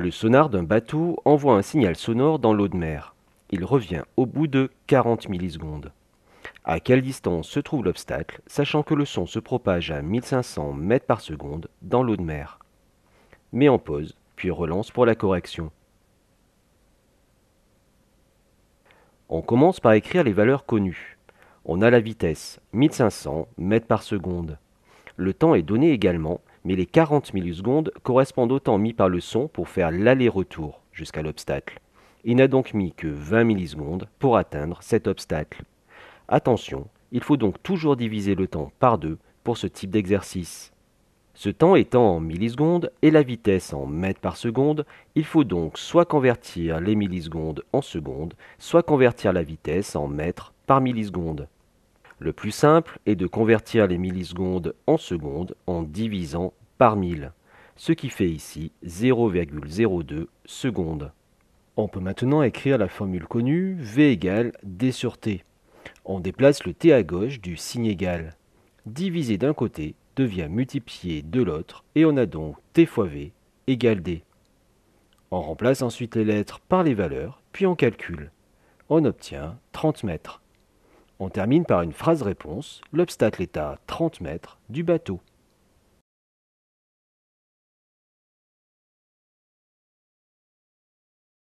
Le sonar d'un bateau envoie un signal sonore dans l'eau de mer. Il revient au bout de 40 millisecondes. À quelle distance se trouve l'obstacle, sachant que le son se propage à 1500 mètres par seconde dans l'eau de mer Mets en pause, puis relance pour la correction. On commence par écrire les valeurs connues. On a la vitesse, 1500 mètres par seconde. Le temps est donné également, mais les 40 millisecondes correspondent au temps mis par le son pour faire l'aller-retour jusqu'à l'obstacle. Il n'a donc mis que 20 millisecondes pour atteindre cet obstacle. Attention, il faut donc toujours diviser le temps par deux pour ce type d'exercice. Ce temps étant en millisecondes et la vitesse en mètres par seconde, il faut donc soit convertir les millisecondes en secondes, soit convertir la vitesse en mètres par milliseconde. Le plus simple est de convertir les millisecondes en secondes en divisant par 1000, ce qui fait ici 0,02 secondes. On peut maintenant écrire la formule connue V égale D sur T. On déplace le T à gauche du signe égal. Diviser d'un côté devient multiplier de l'autre et on a donc T fois V égale D. On remplace ensuite les lettres par les valeurs, puis on calcule. On obtient 30 mètres. On termine par une phrase-réponse. L'obstacle est à 30 mètres du bateau.